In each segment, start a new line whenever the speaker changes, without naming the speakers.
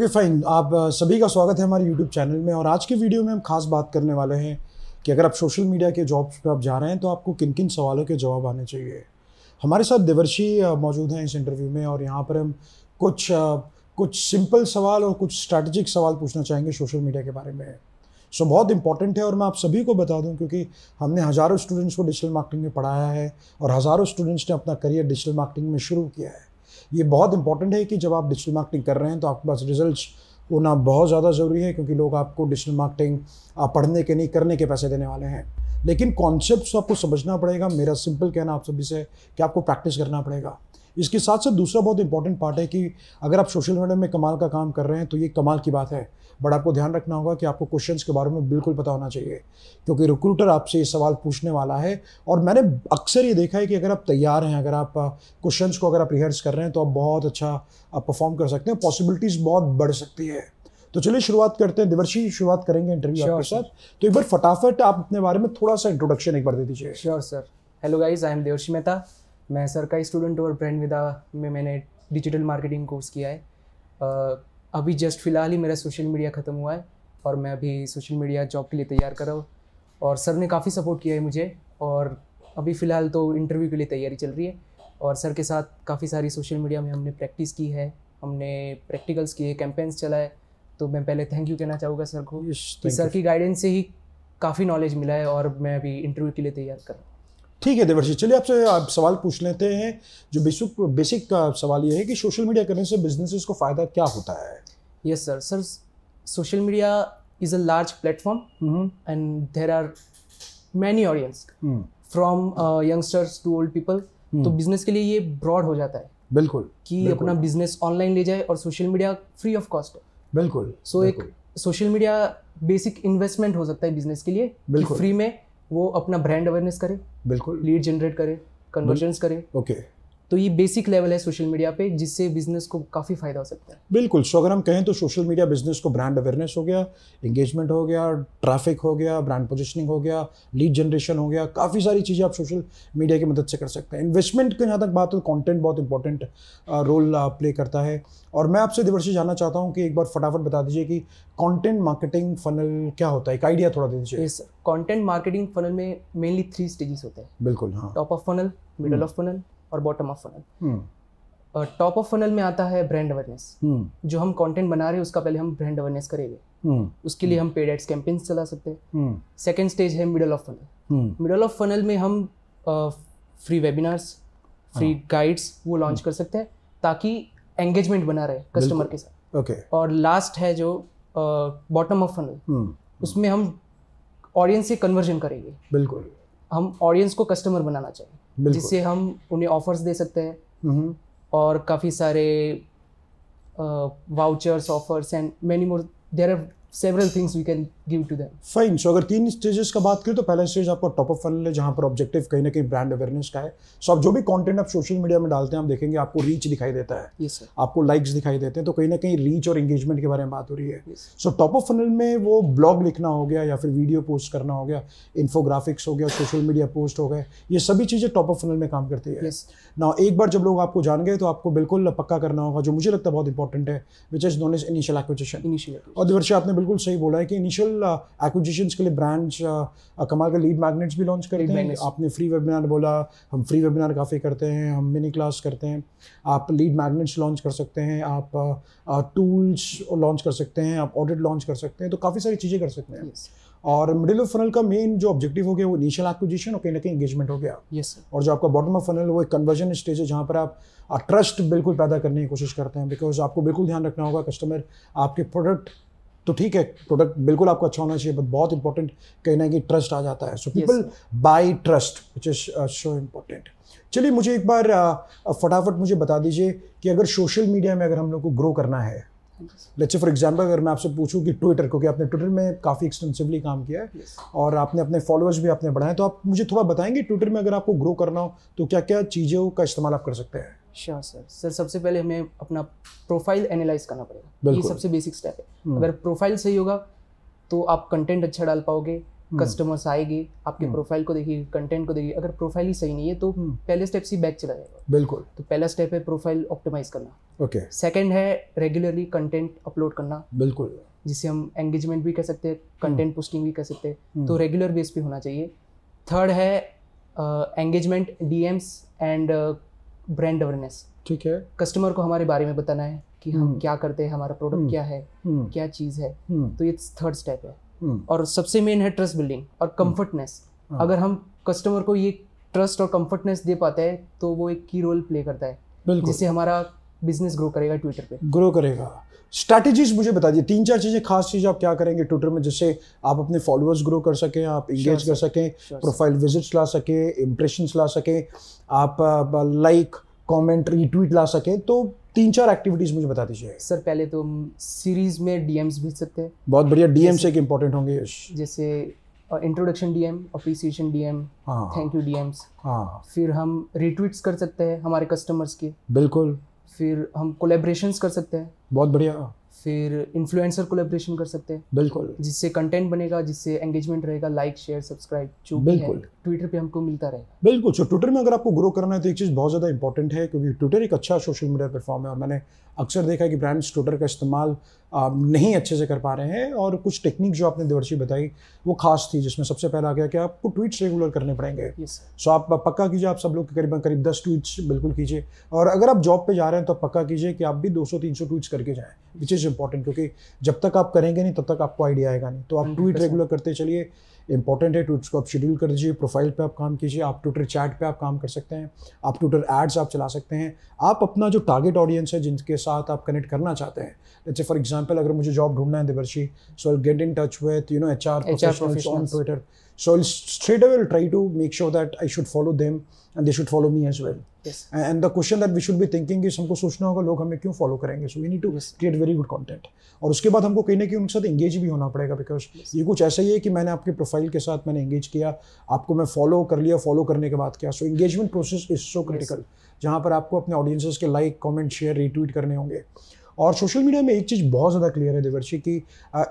Okay okay, fine आप uh, सभी का स्वागत है हमारे यूट्यूब चैनल में और आज के वीडियो में हम खास बात करने वाले हैं कि अगर आप सोशल मीडिया के जॉब्स पर आप जा रहे हैं तो आपको किन किन सवालों के जवाब आने चाहिए हमारे साथ देवर्षी uh, मौजूद हैं इस इंटरव्यू में और यहाँ पर हम कुछ uh, कुछ सिंपल सवाल और कुछ स्ट्रैटेजिक सवाल पूछना चाहेंगे सोशल मीडिया के बारे में सो बहुत इंपॉर्टेंट है और मैं आप सभी को बता दूं क्योंकि हमने हज़ारों स्टूडेंट्स को डिजिटल मार्केटिंग में पढ़ाया है और हज़ारों स्टूडेंट्स ने अपना करियर डिजिटल मार्केटिंग में शुरू किया है ये बहुत इंपॉर्टेंट है कि जब आप डिजिटल मार्केटिंग कर रहे हैं तो आपके पास रिजल्ट होना बहुत ज़्यादा ज़रूरी है क्योंकि लोग आपको डिजिटल मार्केटिंग पढ़ने के नहीं करने के पैसे देने वाले हैं लेकिन कॉन्सेप्ट तो आपको समझना पड़ेगा मेरा सिंपल कहना आप सभी से कि आपको प्रैक्टिस करना पड़ेगा इसके साथ साथ दूसरा बहुत इंपॉर्टेंट पार्ट है कि अगर आप सोशल मीडिया में कमाल का काम कर रहे हैं तो ये कमाल की बात है बट आपको ध्यान रखना होगा कि आपको क्वेश्चन के बारे में बिल्कुल पता होना चाहिए क्योंकि रिक्रूटर आपसे ये सवाल पूछने वाला है और मैंने अक्सर ये देखा है कि अगर आप तैयार हैं अगर आप क्वेश्चन uh, को अगर आप रिहर्स कर रहे हैं तो आप बहुत अच्छा परफॉर्म कर सकते हैं पॉसिबिलिटीज़ बहुत बढ़ सकती है तो चलिए शुरुआत करते हैं दिवर्षी शुरुआत करेंगे इंटरव्यू आपके साथ तो एक बार फटाफट आप अपने बारे में थोड़ा सा इंट्रोडक्शन एक बार दे दीजिए sure sir
hello guys I am Devarshi Mehta मैं सरकारी स्टूडेंट और ब्रांड विदा में मैंने डिजिटल मार्केटिंग कोर्स किया है अभी जस्ट फिलहाल ही मेरा सोशल मीडिया ख़त्म हुआ है और मैं अभी सोशल मीडिया जॉब के लिए तैयार कर रहा हूँ और सर ने काफ़ी सपोर्ट किया है मुझे और अभी फ़िलहाल तो इंटरव्यू के लिए तैयारी चल रही है और सर के साथ काफ़ी सारी सोशल मीडिया में हमने प्रैक्टिस की है हमने प्रैक्टिकल्स किए कैंपेन्स चलाए तो मैं पहले थैंक यू कहना चाहूँगा सर को yes, सर की गाइडेंस से ही काफ़ी नॉलेज मिला है और मैं अभी इंटरव्यू के लिए तैयार कर रहा हूँ
ठीक है देवर्षि चलिए आपसे आप सवाल पूछ लेते हैं जो बेसिक बेसिक सवाल ये है कि सोशल मीडिया करने से बिजनेसेस को फ़ायदा क्या होता है yes sir sir social media is a large
platform and there are many audience from youngsters to old people तो बिजनेस के लिए ये ब्रॉड हो जाता है
बिल्कुल कि बिल्कुल. अपना
बिजनेस ऑनलाइन ले जाए और social media free of cost
बिल्कुल सो so एक
सोशल मीडिया बेसिक इन्वेस्टमेंट हो सकता है बिजनेस के लिए बिल्कुल फ्री में वो अपना ब्रांड अवेयरनेस करे बिल्कुल लीड जनरेट करे कन्वर्जेंस करे ओके तो ये बेसिक लेवल है सोशल मीडिया पे जिससे बिजनेस को काफ़ी फायदा
हो सकता है बिल्कुल सो अगर हम कहें तो सोशल मीडिया बिजनेस को ब्रांड अवेयरनेस हो गया इंगेजमेंट हो गया ट्रैफिक हो गया ब्रांड पोजिशनिंग हो गया लीड जनरेशन हो गया काफ़ी सारी चीज़ें आप सोशल मीडिया की मदद से कर सकते हैं इन्वेस्टमेंट के जहाँ तक बात हो कॉन्टेंट बहुत इंपॉर्टेंट रोल प्ले करता है और मैं आपसे दिवर्शी जानना चाहता हूँ कि एक बार फटाफट बता दीजिए कि कॉन्टेंट मार्केटिंग फनल क्या होता है एक आइडिया थोड़ा दे दीजिए सर कॉन्टेंट मार्केटिंग फनल में मेनली थ्री स्टेजेस होते हैं बिल्कुल हाँ top of
funnel middle of funnel और bottom of funnel top of funnel में आता है ब्रांड हम्म। अवेयरनेस जो हम कंटेंट बना रहे हैं उसका पहले हम ब्रांड अवेयरनेस करेंगे hmm. उसके लिए हम पेड एड्स कैंपेन्स चला सकते हैं सेकेंड हम्म। स्टेज है middle of funnel middle of funnel में हम फ्री वेबिनार्स फ्री गाइड्स वो लॉन्च कर सकते हैं ताकि एंगेजमेंट बना रहे कस्टमर के साथ ओके okay. और लास्ट है जो बॉटम ऑफ फनल उसमें हम ऑडियंस से कन्वर्जन करेंगे बिल्कुल हम ऑडियंस को कस्टमर बनाना चाहिए जिससे हम उन्हें ऑफर्स दे सकते
हैं
और काफ़ी सारे vouchers offers and many more there are several things we can give to them.
Fine. So अगर तीन stages का बात करें तो पहला stage आपका top of funnel है जहाँ पर objective कहीं ना कहीं brand awareness का है. So आप जो भी content आप social media में डालते हैं आप देखेंगे आपको reach दिखाई देता है. Yes sir. आपको likes दिखाई देते हैं तो कहीं ना कहीं reach और engagement के बारे में बात हो रही है. Yes. So top of funnel में वो blog लिखना हो गया या फिर video post करना हो गया, infographics हो गया, social media post हो गए. ये सभी चीज़ें top of funnel में काम करती है. Yes. Now एक बार जब लोग आपको जान गए तो आपको बिल्कुल पक्का करना होगा जो मुझे लगता है बहुत इंपॉर्टेंट है which is known as initial acquisition और दिवर्षी आपने बिल्कुल सही बोला है कि इनिशियल एक्विजिशन uh, के लिए ब्रांच uh, uh, कमाल का लीड मैग्नेट्स भी लॉन्च करते हैं आपने फ्री वेबिनार बोला हम फ्री वेबिनार काफ़ी करते हैं हम मिनी क्लास करते हैं आप लीड मैग्नेट्स लॉन्च कर सकते हैं आप टूल्स लॉन्च कर सकते हैं आप ऑडिट लॉन्च कर सकते हैं तो काफ़ी सारी चीज़ें कर सकते हैं और मिडिल ऑफ फनल का मेन जो ऑब्जेक्टिव हो गया वो इनिशियल एक्विजिशन और कहीं ना कहीं एंगेजमेंट हो गया yes, और जो आपका बॉटम ऑफ फनल वो एक कन्वर्जन स्टेज है जहाँ पर आप ट्रस्ट बिल्कुल पैदा करने की कोशिश करते हैं बिकॉज आपको बिल्कुल ध्यान रखना होगा कस्टमर आपके प्रोडक्ट तो ठीक है प्रोडक्ट बिल्कुल आपको अच्छा होना चाहिए बट बहुत इंपॉर्टेंट कहीं ना कहीं ट्रस्ट आ जाता है so people buy trust which is so important चलिए मुझे एक बार uh, फटाफट मुझे बता दीजिए कि अगर सोशल मीडिया में अगर हम लोग को ग्रो करना है लेट्स फॉर एग्जाम्पल अगर मैं आपसे पूछूं कि ट्विटर क्योंकि आपने ट्विटर में काफ़ी एक्सटेंसिवली काम किया है yes. और आपने अपने फॉलोअर्स भी आपने बढ़ाए तो आप मुझे थोड़ा बताएंगे ट्विटर में अगर आपको ग्रो करना हो तो क्या क्या चीज़ों का इस्तेमाल आप कर सकते हैं श्योर सर सर
सबसे पहले हमें अपना प्रोफाइल एनालाइज करना पड़ेगा ये सबसे बेसिक स्टेप है हम्म। अगर प्रोफाइल सही होगा तो आप कंटेंट अच्छा डाल पाओगे कस्टमर्स हम्म। आएंगे आपके प्रोफाइल हम्म। को देखिए कंटेंट को देखिए अगर प्रोफाइल ही सही नहीं है तो पहले स्टेप से बैक चला जाएगा बिल्कुल तो पहला स्टेप है प्रोफाइल ऑप्टिमाइज करना ओके सेकंड है रेगुलरली कंटेंट अपलोड करना बिल्कुल जिसे हम एंगेजमेंट भी कह सकते हैं कंटेंट पोस्टिंग भी कह सकते हैं तो रेगुलर बेस पे होना चाहिए थर्ड है engagement DMs and brand awareness ठीक है कस्टमर को हमारे बारे में बताना है कि हम हम्म। क्या करते हैं हमारा प्रोडक्ट हम्म। क्या है हम्म। क्या चीज़ है तो ये थर्ड स्टेप है और सबसे मेन है ट्रस्ट बिल्डिंग और कम्फर्टनेस हाँ। अगर हम कस्टमर को ये ट्रस्ट और कम्फर्टनेस दे पाते हैं तो वो एक की रोल प्ले करता है जिससे हमारा बिजनेस ग्रो करेगा ट्विटर पे
ग्रो करेगा स्ट्रैटेजीज मुझे बता दिए तीन चार चीज़ें खास चीज़ आप क्या करेंगे ट्विटर में जिससे आप अपने फॉलोअर्स ग्रो कर सकें आप इंगेज कर सकें प्रोफाइल विजिट्स ला सकें इम्प्रेशन ला सकें आप लाइक कॉमेंट रिट्वीट ला सकें तो तीन चार एक्टिविटीज मुझे बता दीजिए सर पहले तो हम सीरीज में डीएम्स भेज सकते हैं बहुत बढ़िया डीएम्स एक इम्पोर्टेंट होंगे
जैसे introduction DM appreciation DM thank you DMs फिर हम रिट्वीट्स कर सकते हैं हमारे कस्टमर्स के बिल्कुल फिर हम कोलेब्रेशन कर सकते हैं
बहुत बढ़िया फिर
इन्फ्लुएंसर कोलेब्रेशन कर सकते हैं
बिल्कुल जिससे
कंटेंट बनेगा जिससे एंगेजमेंट रहेगा लाइक शेयर सब्सक्राइब जो बिल्कुल ट्विटर पे हमको मिलता रहेगा
बिल्कुल सो ट्विटर में अगर आपको ग्रो करना है तो एक चीज़ बहुत ज़्यादा इंपॉर्टेंट है क्योंकि ट्विटर एक अच्छा सोशल मीडिया प्लेटफॉर्म है और मैंने अक्सर देखा है कि ब्रांड्स ट्विटर का इस्तेमाल नहीं अच्छे से कर पा रहे हैं और कुछ टेक्निक जो आपने देवर्षी बताई वो खास थी जिसमें सबसे पहला आ गया कि आपको ट्वीट्स रेगुलर करने पड़ेंगे सो आप पक्का कीजिए आप सब लोग करीबन करीब दस ट्वीट्स बिल्कुल कीजिए और अगर आप जॉब पर जा रहे हैं तो पक्का कीजिए कि आप भी दो सौ तीन सौ ट्वीट्स करके जाएँ विच इज़ इम्पॉर्टेंट क्योंकि जब तक आप करेंगे नहीं तब तक आपको आइडिया आएगा नहीं तो आप ट्वीट हम्म, रेगुलर करते चलिए इंपॉर्टेंट है ट्वीट्स को आप शेड्यूल कर दीजिए प्रोफाइल पे आप काम कीजिए आप ट्विटर चैट पे आप काम कर सकते हैं आप ट्विटर एड्स आप चला सकते हैं आप अपना जो टारगेट ऑडियंस है जिनके साथ आप कनेक्ट करना चाहते हैं जैसे फॉर एग्जाम्पल अगर मुझे जॉब ढूंढना है Devarshi so I get in touch with you know H R on Twitter so I straight away try to make sure that I should follow them and they should follow me as well and the question that we should be thinking is हमको सोचना होगा लोग हमें क्यों follow करेंगे so we need to create very good content और उसके बाद हमको कहीं ना कहीं उनके साथ एंगेज भी होना पड़ेगा बिकॉज yes. ये कुछ ऐसा ही है कि मैंने आपके प्रोफाइल के साथ मैंने एंगेज किया आपको मैं फॉलो कर लिया फॉलो करने के बाद क्या so engagement process is so critical जहाँ पर आपको अपने ऑडियंसेस के लाइक कॉमेंट शेयर रिट्वीट करने होंगे और सोशल मीडिया में एक चीज़ बहुत ज़्यादा क्लियर है देवर्षी की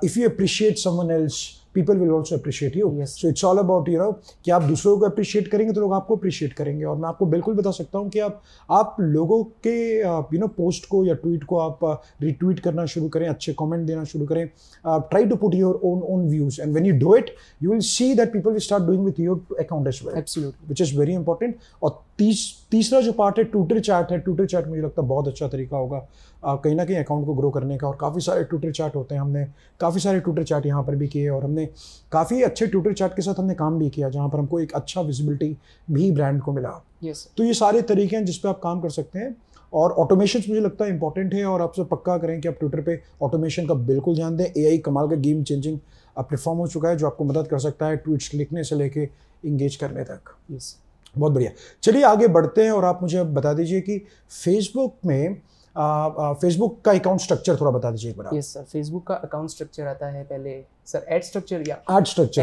if you appreciate someone else people will also appreciate you so it's all about you know कि आप दूसरों को अप्रिशिएट करेंगे तो लोग आपको अप्रिशिएट करेंगे और मैं आपको बिल्कुल बता सकता हूँ कि आप आप लोगों के यू नो पोस्ट को या ट्वीट को आप रिट्वीट uh, करना शुरू करें अच्छे कॉमेंट देना शुरू करें try to put your own own views and when you do it you will see that people will start doing with your account as well absolutely is very important और तीस तीसरा जो पार्ट है Twitter chart है Twitter chart मुझे लगता है बहुत अच्छा तरीका होगा कहीं ना कहीं अकाउंट को ग्रो करने का और काफ़ी सारे ट्विटर चार्ट होते हैं हमने काफ़ी सारे ट्विटर चार्ट यहाँ पर भी किए और हमने काफ़ी अच्छे ट्विटर चार्ट के साथ हमने काम भी किया जहाँ पर हमको एक अच्छा विजिबिलिटी भी ब्रांड को मिला yes. तो ये सारे तरीके हैं जिसपे आप काम कर सकते हैं और ऑटोमेशन मुझे लगता है इंपॉर्टेंट है और आपसे पक्का करें कि आप ट्विटर पे ऑटोमेशन का बिल्कुल ध्यान दें एआई कमाल का गेम चेंजिंग प्लेटफॉर्म हो चुका है जो आपको मदद कर सकता है ट्वीट्स लिखने से लेके इंगेज करने तक यस yes. बहुत बढ़िया चलिए आगे बढ़ते हैं और आप मुझे बता दीजिए कि फेसबुक में फेसबुक का अकाउंट स्ट्रक्चर थोड़ा बता दीजिए एक बार यस
सर फेसबुक का अकाउंट स्ट्रक्चर आता है पहले सर एड स्ट्रक्चर या एड
स्ट्रक्चर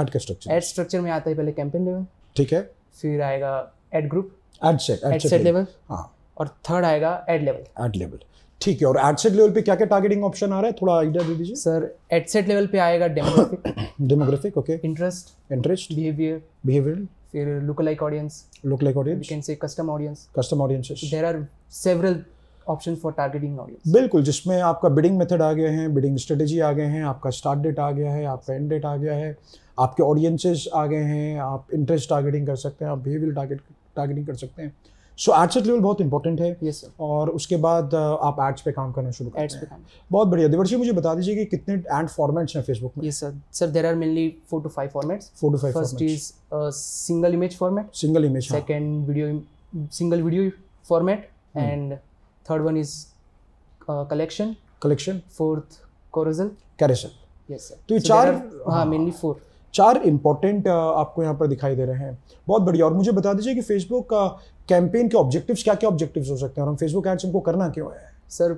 एड का स्ट्रक्चर एड
स्ट्रक्चर में आता है पहले कैंपेन लेवल ठीक है फिर आएगा ad
group ad set ad set level हाँ और थर्ड आएगा एड लेवल एड लेवल ठीक है और एड सेट लेवल पे क्या क्या टारगेटिंग ऑप्शन आ रहा है थोड़ा आइडिया दे दीजिए सर एड सेट लेवल पे आएगा demographic demographic okay interest interest behaviour behaviour फिर lookalike audience lookalike audience we
can say custom audience custom audiences so there are several option for targeting audience
बिल्कुल जिसमें आपका bidding method आ गए हैं bidding strategy आ गए हैं आपका स्टार्ट डेट आ गया है आपका एंड डेट आ गया है आपके ऑडियंसेस आ गए हैं आप इंटरेस्ट टारगेटिंग कर सकते हैं आप बिहेवियर टारगेट टारगेटिंग कर सकते हैं सो एड्स एट लेवल बहुत इंपॉर्टेंट है yes, और उसके बाद uh, आप एड्स पे काम करना शुरू करते हैं बहुत बढ़िया देवर्षी मुझे बता दीजिए कि कितने एड फॉर्मेट्स हैं फेसबुक में yes sir sir there are
mainly four to five formats four to five first is
single image format single image second
video single video format and third one is
collection collection fourth carousel carousel
yes sir तो ये चार हाँ mainly
four चार important uh, आपको यहाँ पर दिखाई दे रहे हैं बहुत बढ़िया और मुझे बता दीजिए कि फेसबुक का uh, कैंपेन के ऑब्जेक्टिव्स क्या क्या ऑब्जेक्टिव्स हो सकते हैं और हम फेसबुक एड्स हमको करना क्यों है सर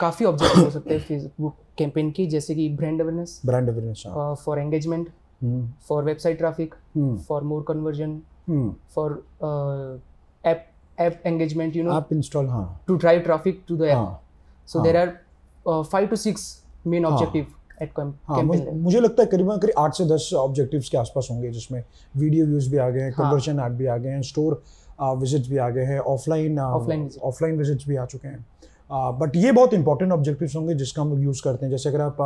काफ़ी ऑब्जेक्टिव हो सकते हैं फेसबुक कैंपेन की जैसे कि brand awareness brand awareness for engagement for website traffic for more conversion for app app engagement you know app install हाँ to drive traffic to the app so there are five to six main objective हाँ, हाँ।, हाँ।, uh, हाँ। मुझे,
मुझे लगता है करीबन करीब आठ से दस ऑब्जेक्टिव्स के आसपास होंगे जिसमें वीडियो व्यूज भी आ गए हैं कन्वर्शन ऐड भी आ गए हैं स्टोर विजिट्स भी आ गए हैं ऑफलाइन ऑफलाइन विजिट्स भी आ चुके हैं बट ये बहुत इंपॉर्टेंट ऑब्जेक्टिव्स होंगे जिसका हम लोग यूज़ करते हैं जैसे अगर आप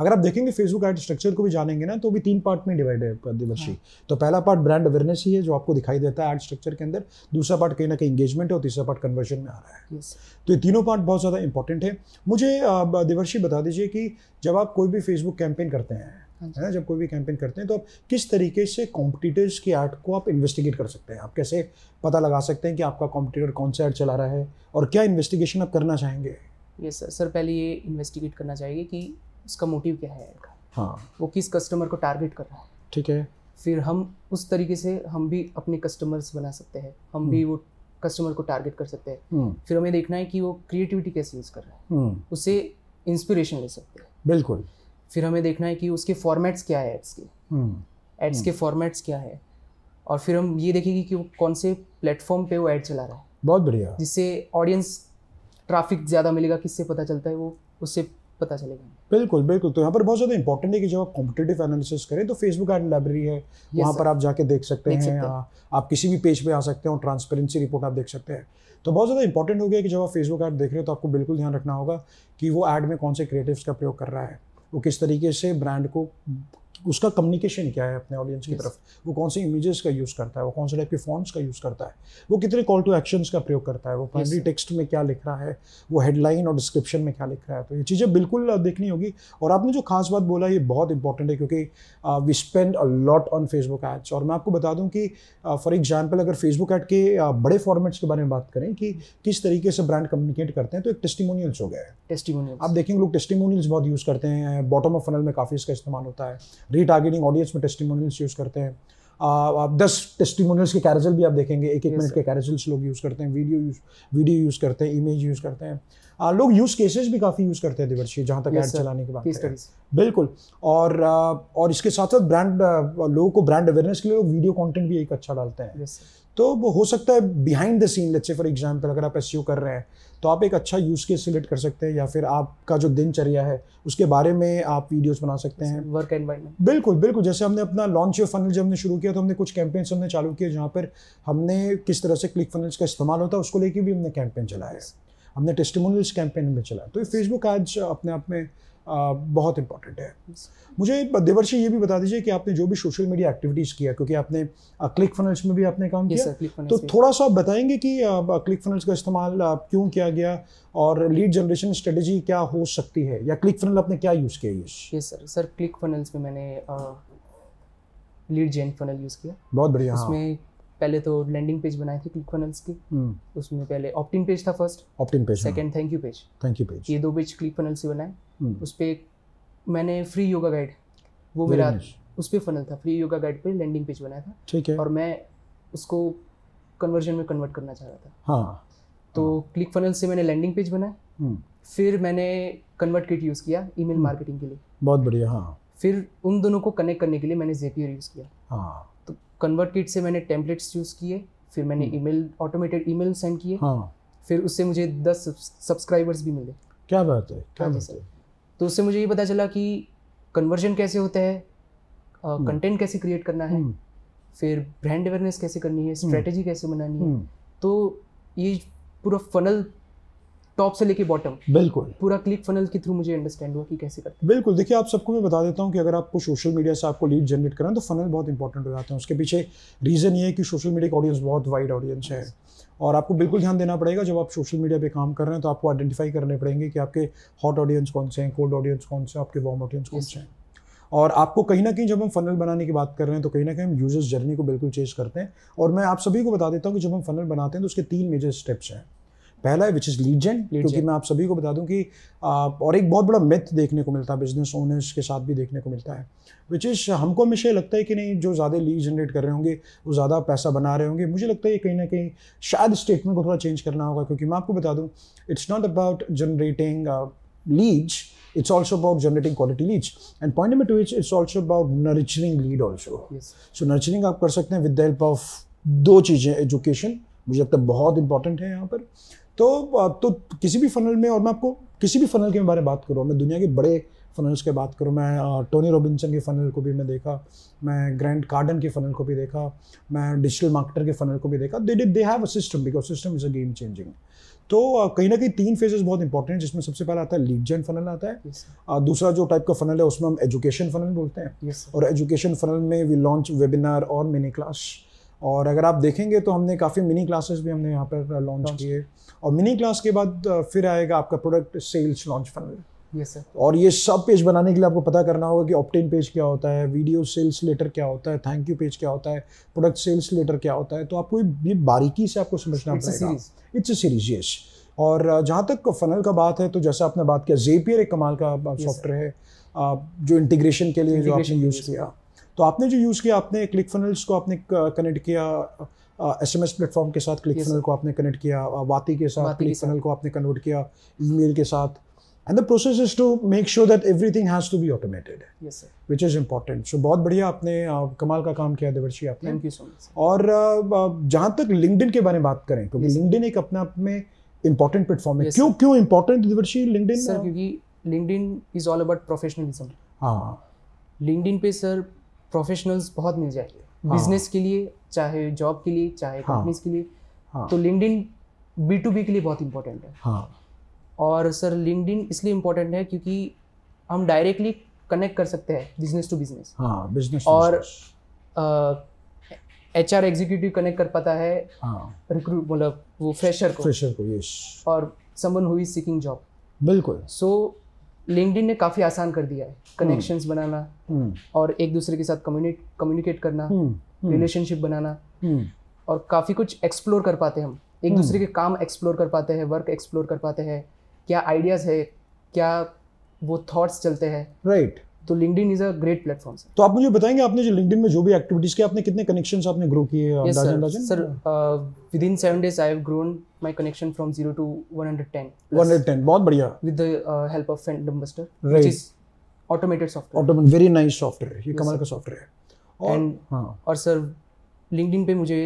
अगर आप देखेंगे फेसबुक एड स्ट्रक्चर को भी जानेंगे ना तो भी तीन पार्ट में डिवाइड है दिवर्शी हाँ। तो पहला पार्ट ब्रांड अवेयरनेस ही है जो आपको दिखाई देता है एड स्ट्रक्चर के अंदर दूसरा पार्ट कहीं ना कहीं इंगेजमेंट है और तीसरा पार्ट कन्वर्जन में आ रहा है तो ये तीनों पार्ट बहुत ज़्यादा इंपॉर्टेंट है मुझे दिवर्षी बता दीजिए कि जब आप कोई भी फेसबुक कैंपेन करते हैं हाँ है ना जब कोई भी कैंपेन करते हैं तो आप किस तरीके से कॉम्पिटिटर्स की आर्ट को आप इन्वेस्टिगेट कर सकते हैं आप कैसे पता लगा सकते हैं कि आपका कॉम्पिटिटर कौन सा ऐड चला रहा है और क्या इन्वेस्टिगेशन आप करना चाहेंगे
ये सर सर पहले ये इन्वेस्टिगेट करना चाहिए कि उसका मोटिव क्या है ऐड का हाँ वो किस कस्टमर को टारगेट कर रहा है ठीक है फिर हम उस तरीके से हम भी अपने कस्टमर्स बना सकते हैं हम भी हम्म। वो कस्टमर को टारगेट कर सकते हैं हम्म। फिर हमें देखना है कि वो क्रिएटिविटी कैसे यूज़ कर रहा है हम्म। उसे इंस्पिरेशन ले सकते हैं बिल्कुल फिर हमें देखना है कि उसके फॉर्मेट्स क्या है एड्स के एड्स
हम्म,
के फॉर्मेट्स हम्म। क्या है और फिर हम ये देखेंगे कि वो कौन से प्लेटफॉर्म पे वो एड चला रहा है बहुत बढ़िया जिससे ऑडियंस ट्रैफिक ज़्यादा मिलेगा किससे पता चलता है वो उससे पता चलेगा
बिल्कुल बिल्कुल तो यहाँ पर बहुत ज़्यादा इंपॉर्टेंट है कि जब आप कॉम्पिटेटिव एनालिसिस करें तो फेसबुक एड लाइब्रेरी है वहाँ पर आप जाके देख सकते देख हैं सकते आ, आप किसी भी पेज पे आ सकते हो ट्रांसपेरेंसी रिपोर्ट आप देख सकते हैं तो बहुत ज़्यादा इंपॉर्टेंट हो गया कि जब आप फेसबुक ऐड देख रहे हो तो आपको बिल्कुल ध्यान रखना होगा कि वो ऐड में कौन से क्रिएटिव्स का प्रयोग कर रहा है वो किस तरीके से ब्रांड को उसका कम्युनिकेशन क्या है अपने ऑडियंस की तरफ वो कौन से इमेजेस का यूज़ करता है वो कौन से टाइप के फॉन्ट्स का यूज़ करता है वो कितने कॉल टू एक्शंस का प्रयोग करता है वो प्राइमरी yes. टेक्स्ट में क्या लिख रहा है वो हेडलाइन और डिस्क्रिप्शन में क्या लिख रहा है तो ये चीज़ें बिल्कुल देखनी होगी और आपने जो खास बात बोला ये बहुत इंपॉर्टेंट है क्योंकि we spend a lot on Facebook ads और मैं आपको बता दूँ कि फॉर एग्जाम्पल अगर फेसबुक एड के बड़े फॉर्मेट्स के बारे में बात करें कि किस तरीके से ब्रांड कम्युनिकेट करते हैं तो एक टेस्टिमोनियल्स हो गया है टेस्टिमोनियल्स आप देखेंगे लोग टेस्टिमोनियल्स बहुत यूज़ करते हैं बॉटम ऑफ फनल में काफ़ी इसका इस्तेमाल होता है रीटारगेटिंग ऑडियंस में टेस्टिमोनियल्स यूज़ करते हैं आप दस टेस्टिमोनियल्स के कैरेजल भी आप देखेंगे एक एक मिनट के कैरेजल्स लोग यूज़ करते हैं वीडियो यूज वीडियो यूज़ करते हैं इमेज यूज़ करते हैं आ, लोग यूज़ केसेस भी काफ़ी यूज़ करते हैं दिवर्षी जहाँ तक ऐड चलाने के बाद बिल्कुल और और इसके साथ साथ ब्रांड लोगों को ब्रांड अवेयरनेस के लिए लोग वीडियो कंटेंट भी एक अच्छा डालते हैं तो वो हो सकता है behind the scene let's say for example अगर आप एस e कर रहे हैं तो आप एक अच्छा यूज़ केस सिलेक्ट कर सकते हैं या फिर आपका जो दिनचर्या है उसके बारे में आप वीडियोस बना सकते हैं वर्क एनवायरमेंट बिल्कुल बिल्कुल जैसे हमने अपना लॉन्च योर फनल जब हमने शुरू किया तो हमने कुछ कैंपेन्स हमने चालू किए जहाँ पर हमने किस तरह से क्लिक फनल्स का इस्तेमाल होता है उसको लेके भी हमने कैंपेन चलाया हमने टेस्टमोनियल्स कैंपेन में चलाया तो फेसबुक आज अपने आप में बहुत इंपॉर्टेंट है मुझे देवर्षी ये भी बता दीजिए कि आपने जो भी सोशल मीडिया एक्टिविटीज़ किया क्योंकि आपने क्लिक फनल्स में भी आपने काम किया yes, तो थोड़ा सा आप बताएंगे कि क्लिक फनल्स का इस्तेमाल क्यों किया गया और लीड जनरेशन स्ट्रेटेजी क्या हो सकती है या क्लिक फनल आपने क्या यूज़ किया ये सर सर क्लिक फनल्स में मैंने
लीड जेन फनल यूज़ किया बहुत बढ़िया हाँ। उसमें पहले तो लैंडिंग पेज बनाए थे क्लिक फनल्स के उसमें पहले ऑप्टिन पेज था first optin page second thank you page thank you page ये दो पेज क्लिक फनल से बनाए हम्म। उस पर मैंने फ्री योगा गाइड वो मेरा उस पर फनल था फ्री योगा गाइड पे लैंडिंग पेज बनाया था ठीक है और मैं उसको कन्वर्जन में कन्वर्ट करना चाह रहा था हाँ तो क्लिक हाँ। फनल से मैंने लैंडिंग पेज बनाया हम्म। फिर मैंने कन्वर्ट किट यूज़ किया ईमेल हम्म। मार्केटिंग के लिए
बहुत बढ़िया हाँ
फिर उन दोनों को कनेक्ट करने के लिए मैंने जेपियर यूज़ किया हाँ कन्वर्ट किट से मैंने टेम्पलेट्स यूज़ किए फिर मैंने ईमेल ऑटोमेटेड ईमेल सेंड किए हाँ फिर उससे मुझे दस सब्सक्राइबर्स भी मिले
क्या बात है क्या हाँ बात है
तो उससे मुझे ये पता चला कि कन्वर्जन कैसे होता है कंटेंट हम्म। कैसे क्रिएट करना है हम्म। फिर ब्रांड अवेयरनेस कैसे करनी है स्ट्रेटेजी हम्म। कैसे बनानी है तो ये पूरा फनल टॉप से लेके बॉटम बिल्कुल पूरा क्लिक फनल के थ्रू मुझे अंडरस्टैंड हुआ कि कैसे करते
हैं बिल्कुल देखिए आप सबको मैं बता देता हूँ कि अगर आपको सोशल मीडिया से आपको लीड जनरेट करना तो फनल बहुत इंपॉर्टेंट हो जाते हैं उसके पीछे रीज़न ये है कि सोशल मीडिया का ऑडियंस बहुत वाइड ऑडियंस है और आपको बिल्कुल ध्यान देना पड़ेगा जब आप सोशल मीडिया पे काम कर रहे हैं तो आपको आइडेंटिफाई करने पड़ेंगे कि आपके हॉट ऑडियंस कौन से हैं कोल्ड ऑडियंस कौन से हैं आपके वार्म ऑडियंस कौन से हैं और आपको कहीं ना कहीं जब हम फनल बनाने की बात कर रहे हैं तो कहीं ना कहीं हम यूजर्स जर्नी को बिल्कुल चेंज करते हैं और मैं आप सभी को बता देता हूँ कि जब हम फनल बनाते हैं तो उसके तीन मेजर स्टेप्स हैं पहला है विच इज़ लीड जेन क्योंकि मैं आप सभी को बता दूं कि आ, और एक बहुत बड़ा मिथ देखने को मिलता है बिजनेस ओनर्स के साथ भी देखने को मिलता है विच इज़ हमको हमेशा लगता है कि नहीं जो ज़्यादा लीड जनरेट कर रहे होंगे वो ज़्यादा पैसा बना रहे होंगे मुझे लगता है कहीं ना कहीं शायद स्टेटमेंट को थोड़ा चेंज करना होगा क्योंकि मैं आपको बता दूँ it's not about generating leads it's also about generating quality leads and point number two is it's also about nurturing lead also so nurturing आप कर सकते हैं विद द हेल्प ऑफ दो चीज़ें एजुकेशन मुझे लगता है बहुत इंपॉर्टेंट है यहाँ पर तो तो किसी भी फनल में और मैं आपको किसी भी फनल के बारे में बात करूँ मैं दुनिया के बड़े फनल्स के बात करूँ मैं टोनी रॉबिन्सन के फनल को भी मैं देखा मैं ग्रैंड कार्डन के फनल को भी देखा मैं डिजिटल मार्केटर के फनल को भी देखा they did they have a system because system is a game changing तो कहीं ना कहीं तीन फेजेस बहुत इंपॉर्टेंट है जिसमें सबसे पहला आता है लीड जेन फनल आता है yes, दूसरा जो टाइप का फनल है उसमें हम एजुकेशन फनल बोलते हैं yes, और एजुकेशन फनल में वी लॉन्च वेबिनार और मिनी क्लास और अगर आप देखेंगे तो हमने काफ़ी मिनी क्लासेस भी हमने यहाँ पर लॉन्च uh, किए और मिनी क्लास के बाद uh, फिर आएगा आपका product sales launch funnel yes sir और ये सब पेज बनाने के लिए आपको पता करना होगा कि ऑप्टेन पेज क्या होता है वीडियो सेल्स लेटर क्या होता है थैंक यू पेज क्या होता है प्रोडक्ट सेल्स लेटर क्या होता है तो आपको ये बारीकी से आपको समझना पड़ेगा इट्स अ सीरीज यस और uh, जहाँ तक फनल का बात है तो जैसा आपने बात किया जेपियर एक कमाल का सॉफ्टवेयर है जो इंटीग्रेशन के लिए जो आपने यूज़ किया तो आपने जो यूज़ किया आपने क्लिक फनल्स को आपने कनेक्ट किया एस एम एस प्लेटफॉर्म के साथ क्लिक फनल को आपने कनेक्ट किया वाती के साथ क्लिक फनल को आपने कन्वर्ट किया ईमेल के साथ and the process is to make sure that everything has to be automated which is important so बहुत बढ़िया आपने कमाल का काम किया देवर्षी आपने थैंक यू सो मच और जहाँ तक लिंकडिन के बारे में बात करें क्योंकि लिंकडिन एक अपने आप में इंपॉर्टेंट प्लेटफॉर्म है क्यों क्यों इंपॉर्टेंट देवर्षी लिंकडिन सर
क्योंकि LinkedIn is all about professionalism हाँ लिंकडिन हाँ. पे सर प्रोफेशनल्स बहुत मिल जाएंगे बिजनेस हाँ। के लिए चाहे जॉब के लिए चाहे कंपनीज हाँ। के लिए हाँ। तो लिंकड बी टू बी के लिए बहुत इंपॉर्टेंट है और सर लिंकड इसलिए इम्पोर्टेंट है क्योंकि हम डायरेक्टली कनेक्ट कर सकते हैं बिजनेस टू बिजनेस
बिजनेस और
एच आर एग्जीक्यूटिव कनेक्ट कर पाता है रिक्रूट मतलब वो फ्रेशर को फ्रेशर को यस और someone who is seeking job बिल्कुल सो so, लिंकड ने काफ़ी आसान कर दिया है कनेक्शंस हम्म। बनाना हम्म। और एक दूसरे के साथ कम्युनिक कम्युनिकेट करना रिलेशनशिप हम्म। बनाना और काफ़ी कुछ एक्सप्लोर कर पाते हैं हम एक दूसरे के काम एक्सप्लोर कर पाते हैं वर्क एक्सप्लोर कर पाते हैं क्या आइडियाज़ है क्या वो थॉट्स चलते हैं राइट right. तो LinkedIn is a great platform sir
तो आप मुझे बताएंगे आपने जो लिंकडिन में जो भी एक्टिविटीज की आपने कितने कनेक्शन आपने ग्रो किए sir
within seven days I have grown my connection from 0 to 110
110 बहुत बढ़िया with
the help of PhantomBuster which is automated software
automate very nice software ये कमाल का सॉफ्टवेयर
है एंड हाँ और सर लिंकडिन पे मुझे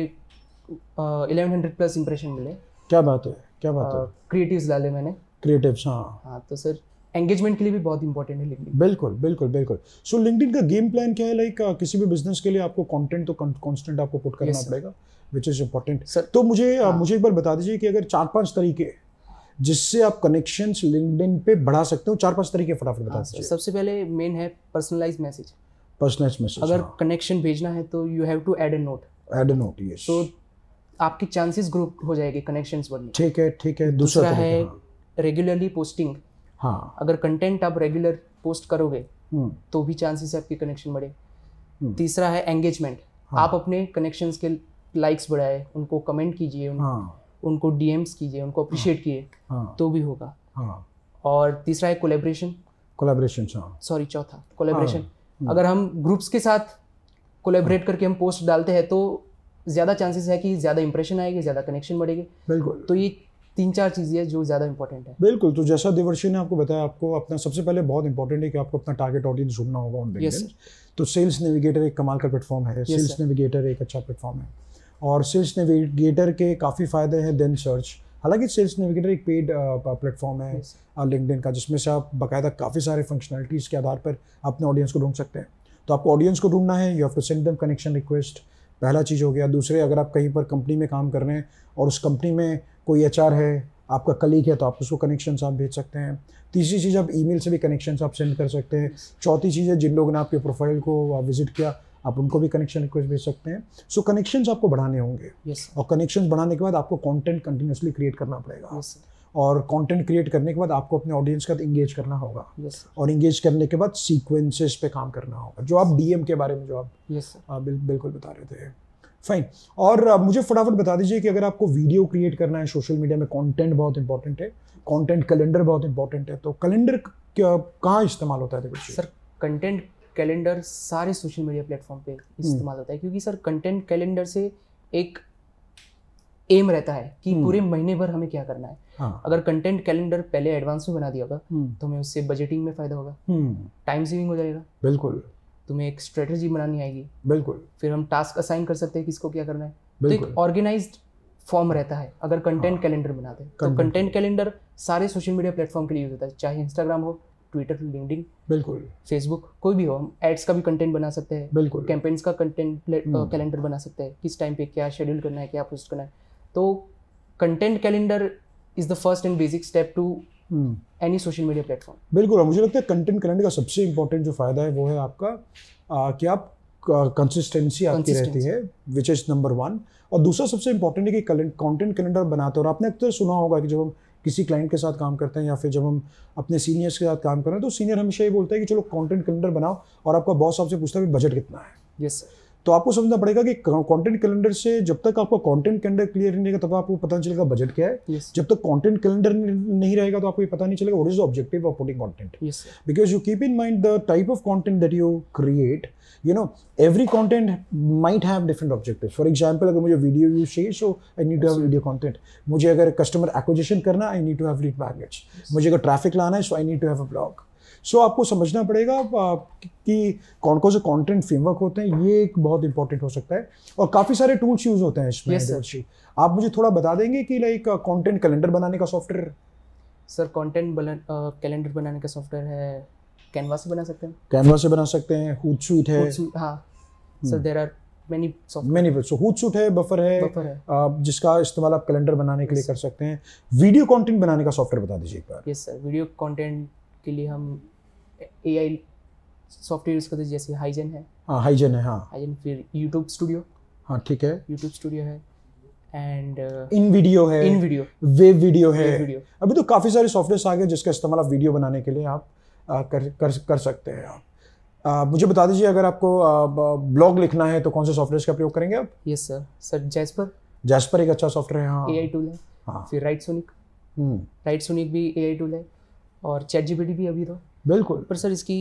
इलेवन हंड्रेड प्लस इंप्रेशन मिले
क्या बात है क्या बात है
क्रिएटिव्स uh, डाले मैंने
क्रिएटिव्स हाँ
हाँ तो सर एंगेजमेंट के लिए भी बहुत इंपॉर्टेंट है
लिंक्डइन बिल्कुल बिल्कुल बिल्कुल सो लिंक्डइन का गेम प्लान क्या है लाइक like, uh, किसी भी बिजनेस के लिए आपको कंटेंट तो कांस्टेंट आपको पुट करना yes, पड़ेगा विच इज़ इम्पोर्टेंट तो मुझे uh, हाँ. मुझे एक बार बता दीजिए कि अगर चार पांच तरीके जिससे आप कनेक्शन लिंकडिन पे बढ़ा सकते हो चार पांच तरीके फटाफट बता हाँ, दीजिए
सबसे पहले मेन है पर्सनलाइज मैसेज पर्सनलाइज मैसेज अगर कनेक्शन हाँ. भेजना है तो you have to add a note
add a note yes तो
आपकी चांसेस ग्रो हो जाएगी कनेक्शंस बढ़ने
ठीक है ठीक है दूसरा है
रेगुलरली हाँ. पोस्टिंग हाँ अगर कंटेंट आप रेगुलर पोस्ट करोगे हम्म। तो भी चांसेस आपके कनेक्शन बढ़े हम्म। तीसरा है एंगेजमेंट हाँ. आप अपने कनेक्शंस के लाइक्स बढ़ाए उनको कमेंट कीजिए उन, हाँ. उनको डीएम्स कीजिए उनको अप्रिशिएट कीजिए हाँ. तो भी होगा हाँ. और तीसरा है कोलेब्रेशन कोलेब्रेशन सॉरी चौथा कोलेब्रेशन हाँ। हम्म। अगर हम ग्रुप्स के साथ कोलेबरेट हाँ। करके हम पोस्ट डालते हैं तो ज़्यादा चांसेस है कि ज़्यादा इंप्रेशन आएगी ज़्यादा कनेक्शन बढ़ेगी बिल्कुल तो ये तीन चार चीज़ें हैं जो ज़्यादा इंपॉर्टेंट है
बिल्कुल तो जैसा देवर्षि ने आपको बताया आपको अपना सबसे पहले बहुत इंपॉर्टेंट है कि आपको अपना टारगेट ऑडियंस ढूंढना होगा उन yes, तो सेल्स नेविगेटर एक कमाल का प्लेटफॉर्म है सेल्स yes, नेविगेटर एक अच्छा प्लेटफॉर्म है और सेल्स नेविगेटर के काफ़ी फ़ायदे हैं देन सर्च हालांकि सेल्स नेविगेटर एक पेड प्लेटफॉर्म है लिंकड yes. का जिसमें से आप बाकायदा काफ़ी सारे फंक्शनलिटीज़ के आधार पर अपने ऑडियंस को ढूंढ सकते हैं तो आपको ऑडियंस को ढूंढना है you have to send them connection request पहला चीज़ हो गया दूसरे अगर आप कहीं पर कंपनी में काम कर रहे हैं और उस कंपनी में कोई एच है आपका कलीग है तो आप उसको कनेक्शन आप भेज सकते हैं तीसरी चीज़ आप ई से भी कनेक्शन आप सेंड कर सकते हैं चौथी चीज़ है जिन लोगों ने आपके प्रोफाइल को विजिट किया आप उनको भी कनेक्शन रिक्वेस्ट भेज सकते हैं सो so, कनेक्शंस आपको बढ़ाने होंगे yes, और कनेक्शंस बढ़ाने के बाद आपको कंटेंट कंटिन्यूसली क्रिएट करना पड़ेगा yes, और कंटेंट क्रिएट करने के बाद आपको अपने ऑडियंस का इंगेज करना होगा yes. और इंगेज करने के बाद सीक्वेंसेस पे काम करना होगा जो आप डीएम के बारे में जो आप yes. आ, बिल, बिल्कुल बता रहे थे फाइन और आ, मुझे फटाफट बता दीजिए कि अगर आपको वीडियो क्रिएट करना है सोशल मीडिया में कंटेंट बहुत इंपॉर्टेंट है कंटेंट कैलेंडर बहुत इंपॉर्टेंट है तो कैलेंडर कहाँ इस्तेमाल होता है सर
कंटेंट कैलेंडर
सारे सोशल
मीडिया प्लेटफॉर्म पे हम्म। इस्तेमाल होता है क्योंकि सर कंटेंट कैलेंडर से एक एम रहता है कि हम्म। पूरे महीने भर हमें क्या करना है हाँ। अगर कंटेंट कैलेंडर पहले एडवांस में बना दिया होगा हम्म। तो हमें उससे बजटिंग में फायदा होगा टाइम हम्म। सेविंग हो जाएगा बिल्कुल तुम्हें एक स्ट्रेटजी बनानी आएगी बिल्कुल फिर हम टास्क असाइन कर सकते हैं किसको क्या करना है तो एक ऑर्गेनाइज फॉर्म रहता है अगर कंटेंट कैलेंडर हाँ। बना दे तो कंटेंट कैलेंडर सारे सोशल मीडिया प्लेटफॉर्म के लिए यूज होता है चाहे इंस्टाग्राम हो ट्विटर लिंकडिन बिल्कुल फेसबुक कोई भी हो हम एड्स का भी कंटेंट बना सकते हैं बिल्कुल कैंपेन्स का कंटेंट कैलेंडर बना सकते हैं किस टाइम पे क्या शेड्यूल करना है क्या पोस्ट करना है तो content calendar is the first and basic step to any social media platform
बिल्कुल मुझे लगता है कंटेंट कैलेंडर का सबसे इंपॉर्टेंट जो फायदा है वो है आपका आ, कि आप कंसिस्टेंसी आपकी रहती है विच इज़ नंबर वन और दूसरा सबसे इंपॉर्टेंट है कि कंटेंट कैलेंडर बनाते हैं और आपने अक्सर सुना होगा कि जब हम किसी क्लाइंट के साथ काम करते हैं या फिर जब हम अपने सीनियर्स के साथ काम कर रहे हैं तो सीनियर हमेशा ये बोलता है कि चलो कंटेंट कैलेंडर बनाओ और आपका बॉस आपसे पूछता है बजट कितना है यस yes, सर तो आपको समझना पड़ेगा कि कंटेंट कैलेंडर से जब तक आपका कंटेंट कैलेंडर क्लियर नहीं रहेगा तब आपको पता नहीं चलेगा बजट क्या है yes. जब तक कंटेंट कैलेंडर नहीं रहेगा तो आपको ये पता नहीं चलेगा what is the objective of putting content because you keep in mind the type of content that you create you know every content might have different objective for example अगर मुझे वीडियो व्यू चाहिए so I need to have video content मुझे अगर customer acquisition करना I need to have lead मुझे अगर traffic लाना है so I need to have a blog so so, आपको समझना पड़ेगा कि कौन कौन से कंटेंट फ्रेमवर्क होते हैं ये एक बहुत इंपॉर्टेंट हो सकता है और काफ़ी सारे टूल्स यूज होते हैं इसमें yes, आप मुझे थोड़ा बता देंगे कि लाइक कंटेंट कैलेंडर बनाने का सॉफ्टवेयर
सर कंटेंट कैलेंडर बनाने का सॉफ्टवेयर है कैनवा से बना सकते हैं
कैनवा से बना सकते हैं हुट है sir there are many so Hootsuite है बफर है, बफर है. आप जिसका इस्तेमाल आप कैलेंडर बनाने के लिए कर सकते हैं वीडियो कंटेंट बनाने का सॉफ्टवेयर बता दीजिए एक बार
यस सर वीडियो कंटेंट के लिए हम ए आई सॉफ्टवेयर यूज़ करते हैं जैसे हाइजन है
हाँ हाइजन है हाँ हाइजन फिर यूट्यूब स्टूडियो हाँ ठीक है यूट्यूब स्टूडियो है एंड इन वीडियो है इन वीडियो वेब वीडियो है वीडियो अभी तो काफ़ी सारे सॉफ्टवेयर आ गए जिसका इस्तेमाल आप वीडियो बनाने के लिए आप आ, कर कर कर सकते हैं आप आ, मुझे बता दीजिए अगर आपको ब्लॉग लिखना है तो कौन से सॉफ्टवेयर का प्रयोग करेंगे आप yes sir sir Jasper Jasper एक अच्छा सॉफ्टवेयर है हाँ ए आई टूल है हाँ फिर राइट सोनिक राइट सोनिक भी ए आई टूल है और
चैट जीपीटी भी अभी तो बिल्कुल पर सर इसकी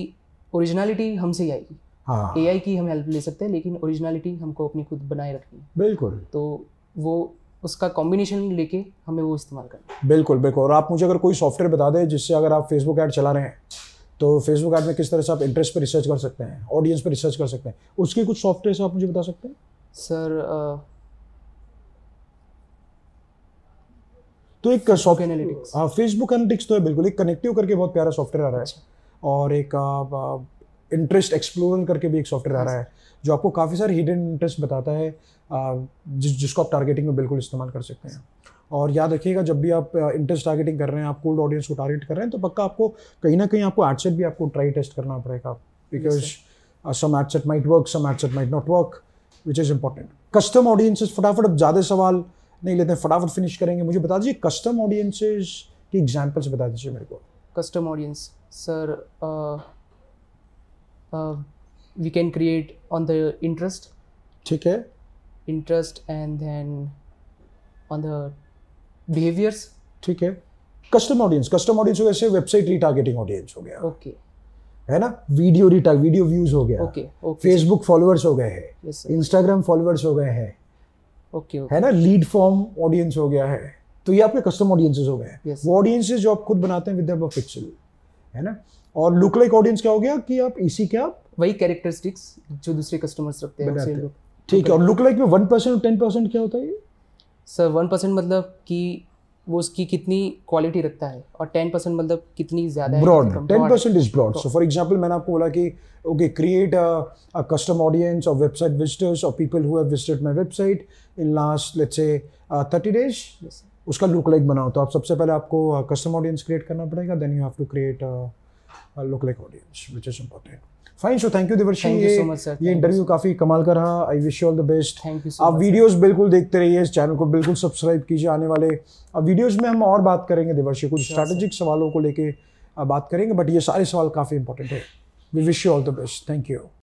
ओरिजिनलिटी हमसे ही आएगी हाँ ए की हम हेल्प ले सकते हैं लेकिन ओरिजिनलिटी हमको अपनी खुद बनाए रखनी है बिल्कुल तो वो उसका
कॉम्बिनेशन लेके हमें वो इस्तेमाल करना बिल्कुल बिल्कुल और आप मुझे अगर कोई सॉफ्टवेयर बता दें जिससे अगर आप फेसबुक ऐड चला रहे हैं तो फेसबुक ऐड में किस तरह से आप इंटरेस्ट पर रिसर्च कर सकते हैं ऑडियंस पर रिसर्च कर सकते हैं उसके कुछ सॉफ्टवेयर आप मुझे बता सकते हैं सर तो एक फेसबुक एनालिटिक्स हाँ, तो है बिल्कुल एक कनेक्टिव करके बहुत प्यारा सॉफ्टवेयर आ रहा है अच्छा। और एक इंटरेस्ट एक्सप्लोर करके भी एक सॉफ्टवेयर आ रहा है जो आपको काफ़ी सारे हिडन इंटरेस्ट बताता है जिस जिसको आप टारगेटिंग में बिल्कुल इस्तेमाल कर सकते हैं और याद रखिएगा जब भी आप इंटरेस्ट टारगेटिंग कर रहे हैं आप कोल्ड ऑडियंस को टारगेट कर रहे हैं तो पक्का आपको कहीं ना कहीं आपको एडसेट भी आपको ट्राई टेस्ट करना पड़ेगा because some ad set might work some ad set might not work which is important custom audiences फटाफट अब ज़्यादा सवाल नहीं लेते फटाफट फिनिश करेंगे मुझे बता दीजिए कस्टम ऑडियंसेज की एग्जाम्पल्स बता दीजिए मेरे को custom
audience sir we can create on the interest ठीक है interest and then
on the behaviours ठीक है कस्टम ऑडियंस कस्टम ऑडियंस हो गया वेबसाइट रिटारगेटिंग ऑडियंस हो गया ओके okay. है ना वीडियो रिटार वीडियो व्यूज हो गया ओके फेसबुक फॉलोअर्स हो गए हैं इंस्टाग्राम फॉलोअर्स हो गए हैं ओके okay, है ना लीड फॉर्म ऑडियंस हो गया है तो ये आपके कस्टम ऑडियंसेज हो गए yes. वो ऑडियंसेज जो आप खुद बनाते हैं विद पिक्सल है ना और लुक लाइक ऑडियंस क्या हो गया कि आप इसी के आप वही कैरेक्टरिस्टिक्स जो दूसरे कस्टमर्स रखते हैं ठीक है और लुक लाइक में वन परसेंट टेन परसेंट क्या होता है सर
वन परसेंट मतलब कि वो उसकी कितनी क्वालिटी रखता है और टेन परसेंट मतलब कितनी
ज़्यादा broad ten percent is broad so for example मैंने आपको बोला कि okay create a custom audience और वेबसाइट विजिटर्स और people who have visited my website in last let's say thirty days उसका लुक लाइक बनाओ तो आप सबसे पहले आपको कस्टम ऑडियंस क्रिएट करना पड़ेगा then you have to create look like audience which is important fine so thank you Devarshi ये so ये इंटरव्यू काफी कमाल का रहा I wish you all the best thank you आप वीडियोस बिल्कुल देखते रहिए इस चैनल को बिल्कुल सब्सक्राइब कीजिए आने वाले अब वीडियोस में हम और बात करेंगे देवर्षी कुछ स्ट्रैटेजिक सवालों को लेके बात करेंगे बट ये सारे सवाल काफ़ी इंपॉर्टेंट है we wish you all the best thank you